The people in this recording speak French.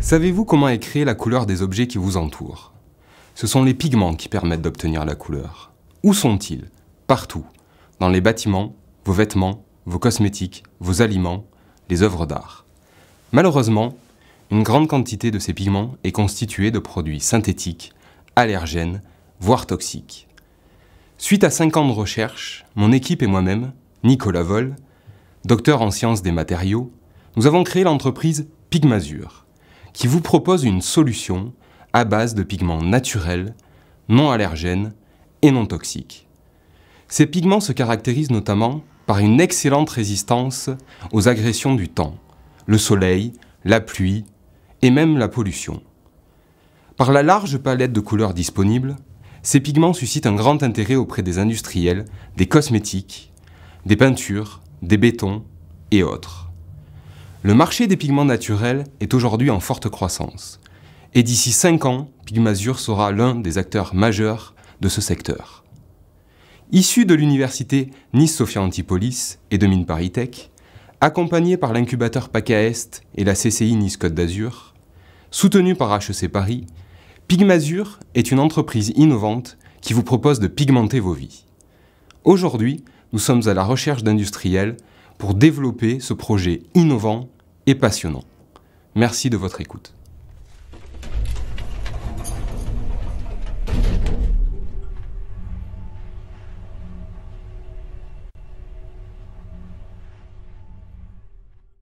Savez-vous comment est créée la couleur des objets qui vous entourent Ce sont les pigments qui permettent d'obtenir la couleur. Où sont-ils Partout. Dans les bâtiments, vos vêtements, vos cosmétiques, vos aliments, les œuvres d'art. Malheureusement, une grande quantité de ces pigments est constituée de produits synthétiques, allergènes, voire toxiques. Suite à 5 ans de recherche, mon équipe et moi-même, Nicolas Vol, docteur en sciences des matériaux, nous avons créé l'entreprise Pigmasure, qui vous propose une solution à base de pigments naturels, non allergènes et non toxiques. Ces pigments se caractérisent notamment par une excellente résistance aux agressions du temps, le soleil, la pluie et même la pollution. Par la large palette de couleurs disponibles, ces pigments suscitent un grand intérêt auprès des industriels, des cosmétiques, des peintures, des bétons et autres. Le marché des pigments naturels est aujourd'hui en forte croissance. Et d'ici 5 ans, Pigmasure sera l'un des acteurs majeurs de ce secteur. Issu de l'université Nice-Sophia Antipolis et de Mines Paris accompagné par l'incubateur PACA et la CCI Nice-Côte d'Azur, soutenu par HEC Paris, Pigmasure est une entreprise innovante qui vous propose de pigmenter vos vies. Aujourd'hui, nous sommes à la recherche d'industriels pour développer ce projet innovant et passionnant. Merci de votre écoute.